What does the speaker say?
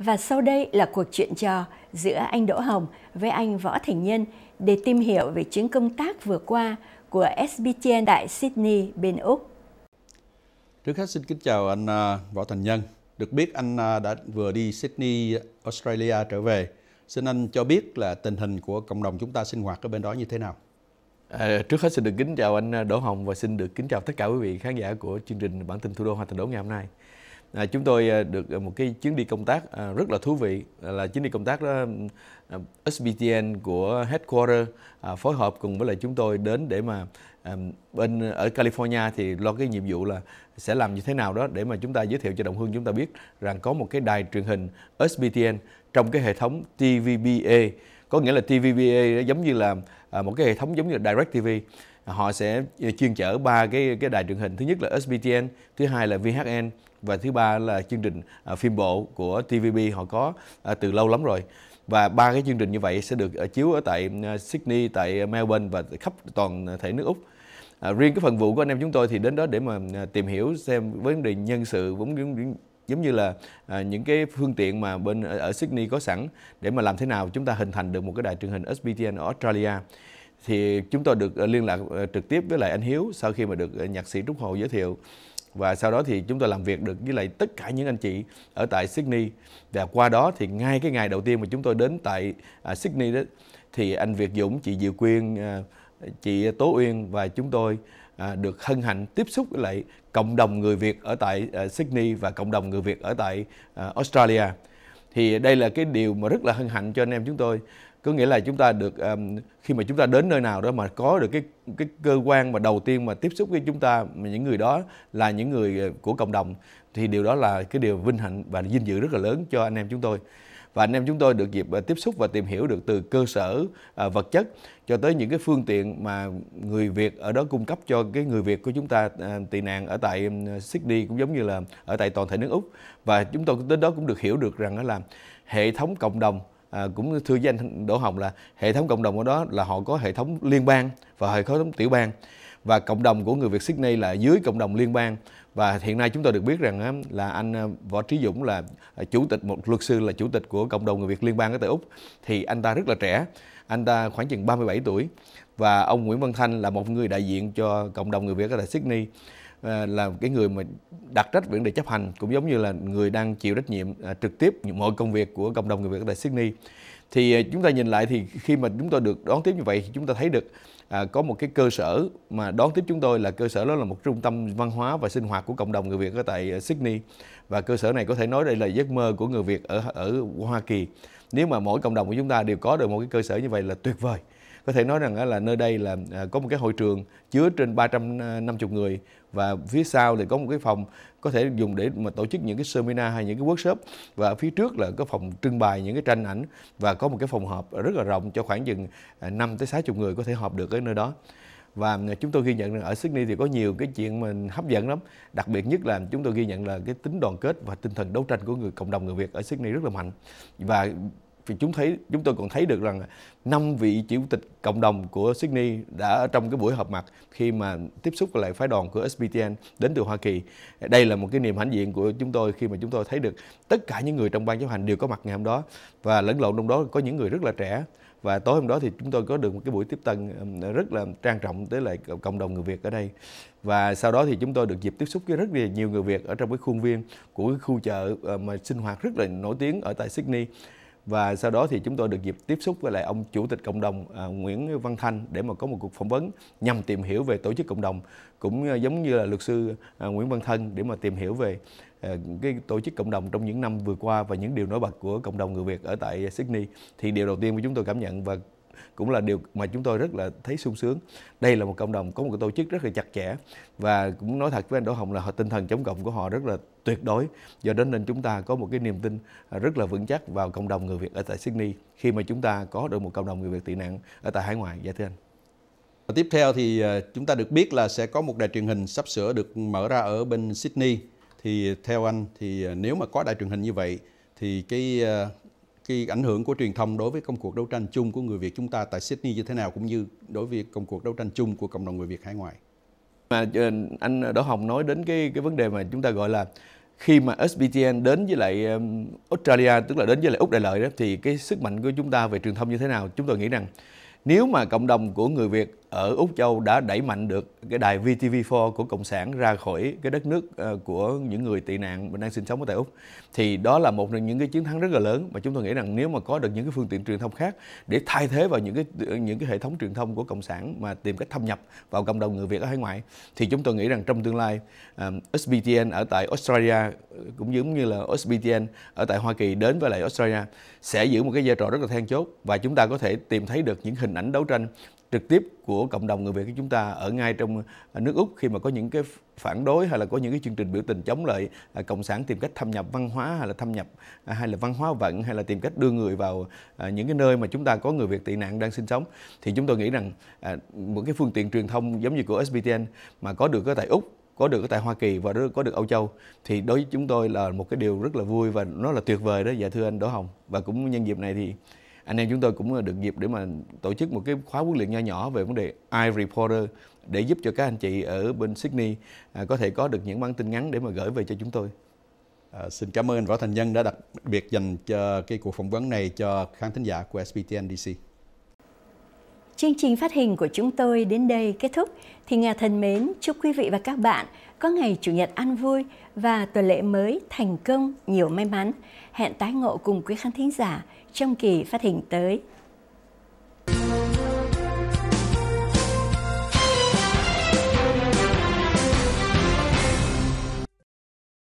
Và sau đây là cuộc chuyện trò giữa anh Đỗ Hồng với anh Võ Thành Nhân để tìm hiểu về chuyến công tác vừa qua của SBTN tại Sydney, bên Úc. Trước hết xin kính chào anh à, Võ Thành Nhân. Được biết anh à, đã vừa đi Sydney, Australia trở về. Xin anh cho biết là tình hình của cộng đồng chúng ta sinh hoạt ở bên đó như thế nào? À, trước hết xin được kính chào anh à, Đỗ Hồng và xin được kính chào tất cả quý vị khán giả của chương trình bản tin thủ đô Hoa Thành Đỗ ngày hôm nay. À, chúng tôi à, được à, một cái chuyến đi công tác à, rất là thú vị là chuyến đi công tác đó SBTN của headquarter phối hợp cùng với lại chúng tôi đến để mà bên ở California thì lo cái nhiệm vụ là sẽ làm như thế nào đó để mà chúng ta giới thiệu cho đồng hương chúng ta biết rằng có một cái đài truyền hình SBTN trong cái hệ thống TVBA có nghĩa là TVBA giống như là một cái hệ thống giống như là Direct TV họ sẽ chuyên chở ba cái cái đài truyền hình thứ nhất là SBTN thứ hai là VHN và thứ ba là chương trình à, phim bộ của TVB họ có à, từ lâu lắm rồi và ba cái chương trình như vậy sẽ được à, chiếu ở tại Sydney, tại Melbourne và khắp toàn thể nước Úc. À, riêng cái phần vụ của anh em chúng tôi thì đến đó để mà tìm hiểu xem vấn đề nhân sự vấn giống như là à, những cái phương tiện mà bên ở Sydney có sẵn để mà làm thế nào chúng ta hình thành được một cái đài truyền hình SBTN ở Australia thì chúng tôi được liên lạc trực tiếp với lại anh Hiếu sau khi mà được nhạc sĩ Trúc Hồ giới thiệu và sau đó thì chúng tôi làm việc được với lại tất cả những anh chị ở tại Sydney và qua đó thì ngay cái ngày đầu tiên mà chúng tôi đến tại à, Sydney đó thì anh Việt Dũng, chị Diệu Quyên, à, chị Tố Uyên và chúng tôi à, được hân hạnh tiếp xúc với lại cộng đồng người Việt ở tại à, Sydney và cộng đồng người Việt ở tại à, Australia thì đây là cái điều mà rất là hân hạnh cho anh em chúng tôi có nghĩa là chúng ta được um, khi mà chúng ta đến nơi nào đó mà có được cái cái cơ quan mà đầu tiên mà tiếp xúc với chúng ta những người đó là những người ờ, của cộng đồng thì điều đó là cái điều vinh hạnh và vinh dự rất là lớn cho anh em chúng tôi và anh em chúng tôi được dịp ờ, tiếp xúc và tìm hiểu được từ cơ sở à, vật chất cho tới những cái phương tiện mà người Việt ở đó cung cấp cho cái người Việt của chúng ta à, tị nạn ở tại Sydney cũng giống như là ở tại toàn thể nước Úc và chúng tôi đến đó cũng được hiểu được rằng đó là hệ thống cộng đồng à, cũng thưa với anh Đỗ Hồng là hệ thống cộng đồng ở đó là họ có hệ thống liên bang và hệ thống tiểu bang và cộng đồng của người Việt Sydney là dưới cộng đồng liên bang và hiện nay chúng tôi được biết rằng là anh à, Võ Trí Dũng là à, chủ tịch một luật sư là chủ tịch của cộng đồng người Việt liên bang ở tại Úc thì anh ta rất là trẻ anh ta khoảng chừng 37 tuổi và ông Nguyễn Văn Thanh là một người đại diện cho cộng đồng người Việt ở tại Sydney Ờ, là cái người mà đặt trách vấn đề chấp hành cũng giống như là người đang chịu trách nhiệm à, trực tiếp mọi công việc của cộng đồng người Việt tại Sydney thì ờ, chúng ta nhìn lại thì khi mà chúng tôi được đón tiếp như vậy thì chúng ta thấy được à, có một cái cơ sở mà đón tiếp chúng tôi là cơ sở đó là một trung tâm văn hóa và sinh hoạt của cộng đồng người Việt ở tại ờ, Sydney và cơ sở này có thể nói đây là giấc mơ của người Việt ở ở Hoa Kỳ nếu mà mỗi cộng đồng của chúng ta đều có được một cái cơ sở như vậy là tuyệt vời có thể nói rằng là nơi đây là à, có một cái hội trường chứa trên 350 à, người và phía sau thì có một cái phòng có thể dùng để mà tổ chức những cái seminar hay những cái workshop và ở phía trước là có phòng trưng bày những cái tranh ảnh và có một cái phòng họp rất là rộng cho khoảng chừng 5 à, tới 60 người có thể họp được ở nơi đó và chúng tôi ghi nhận rằng ở Sydney thì có nhiều cái chuyện mình hấp dẫn lắm đặc biệt nhất là chúng tôi ghi nhận là cái tính đoàn kết và tinh thần đấu tranh của người cộng đồng người Việt ở Sydney rất là mạnh và vì chúng thấy chúng tôi còn thấy được rằng năm vị chủ tịch cộng đồng của Sydney đã trong cái buổi họp mặt khi mà tiếp xúc với lại phái đoàn của SBTN đến từ Hoa Kỳ. Đây là một cái niềm hãnh diện của chúng tôi khi mà chúng tôi thấy được tất cả những người trong ban chấp hành đều có mặt ngày hôm đó và lẫn lộn trong đó có những người rất là trẻ và tối hôm đó thì chúng tôi có được một cái buổi tiếp tân rất là trang trọng tới lại cộng đồng người Việt ở đây và sau đó thì chúng tôi được dịp tiếp xúc với rất là nhiều người Việt ở trong cái khuôn viên của cái khu chợ ờ, mà sinh hoạt rất là nổi tiếng ở tại Sydney và sau đó thì chúng tôi được dịp tiếp xúc với lại ông chủ tịch cộng đồng à, Nguyễn Văn Thanh để mà có một cuộc phỏng vấn nhằm tìm hiểu về tổ chức cộng đồng cũng à, giống như là luật sư à, Nguyễn Văn Thân để mà tìm hiểu về à, cái tổ chức cộng đồng trong những năm vừa qua và những điều nổi bật của cộng đồng người Việt ở tại Sydney thì điều đầu tiên mà chúng tôi cảm nhận và cũng là điều mà chúng tôi rất là thấy sung sướng đây là một cộng đồng có một cái tổ chức rất là chặt chẽ và cũng nói thật với anh Đỗ Hồng là tinh thần chống cộng của họ rất là tuyệt đối do đó nên chúng ta có một cái niềm tin rất là vững chắc vào cộng đồng người Việt ở tại Sydney khi mà chúng ta có được một cộng đồng người Việt tị nạn ở tại hải ngoại dạ thưa anh và tiếp theo thì à, chúng ta được biết là sẽ có một đài truyền hình sắp sửa được mở ra ở bên Sydney thì theo anh thì à, nếu mà có đài truyền hình như vậy thì cái à, cái ảnh hưởng của truyền thông đối với công cuộc đấu tranh chung của người Việt chúng ta tại Sydney như thế nào cũng như đối với công cuộc đấu tranh chung của cộng đồng người Việt hải ngoại. Mà ờ, anh Đỗ Hồng nói đến cái cái vấn đề mà chúng ta gọi là khi mà SBTN đến với lại Australia tức là đến với lại Úc Đại Lợi đó thì cái sức mạnh của chúng ta về truyền thông như thế nào? Chúng tôi nghĩ rằng nếu mà cộng đồng của người Việt ở Úc Châu đã đẩy mạnh được cái đài VTV4 của Cộng sản ra khỏi cái đất nước ờ, của những người tị nạn mình đang sinh sống ở tại Úc thì đó là một trong những cái chiến thắng rất là lớn mà chúng tôi nghĩ rằng nếu mà có được những cái phương tiện truyền thông khác để thay thế vào những cái ờ, những cái hệ thống truyền thông của Cộng sản mà tìm cách thâm nhập vào cộng đồng người Việt ở hải ngoại thì chúng tôi nghĩ rằng trong tương lai um, SBTN ở tại Australia ờ, cũng giống như là SBTN ở tại Hoa Kỳ đến với lại Australia sẽ giữ một cái vai trò rất là then chốt và chúng ta có thể tìm thấy được những hình ảnh đấu tranh trực tiếp của cộng đồng người Việt của chúng ta ở ngay trong à, nước Úc khi mà có những cái phản đối hay là có những cái chương trình biểu tình chống lại à, cộng sản tìm cách thâm nhập văn hóa hay là thâm nhập à, hay là văn hóa vận hay là tìm cách đưa người vào những cái nơi mà chúng ta có người Việt tị nạn đang sinh sống thì chúng tôi nghĩ rằng một cái phương tiện truyền thông giống như của SBTN mà có được ở tại Úc có được ở tại Hoa Kỳ và có được Âu Châu thì đối với chúng tôi là một cái điều rất là vui và nó là tuyệt vời đó dạ thưa anh Đỗ Hồng và cũng nhân dịp này thì anh em chúng tôi cũng ờ, được dịp để mà tổ chức một cái khóa huấn luyện nho nhỏ về vấn đề reporter để giúp cho các anh chị ở bên Sydney à, có thể có được những bản tin ngắn để mà gửi về cho chúng tôi. À, xin cảm ơn anh Võ Thành Nhân đã đặc biệt dành cho cái cuộc phỏng vấn này cho khán thính giả của SBTN Chương trình phát hình của chúng tôi đến đây kết thúc. Thì Nga thân mến, chúc quý vị và các bạn có ngày Chủ nhật an vui và tuần lễ mới thành công, nhiều may mắn. Hẹn tái ngộ cùng quý khán thính giả trong kỳ phát hình tới.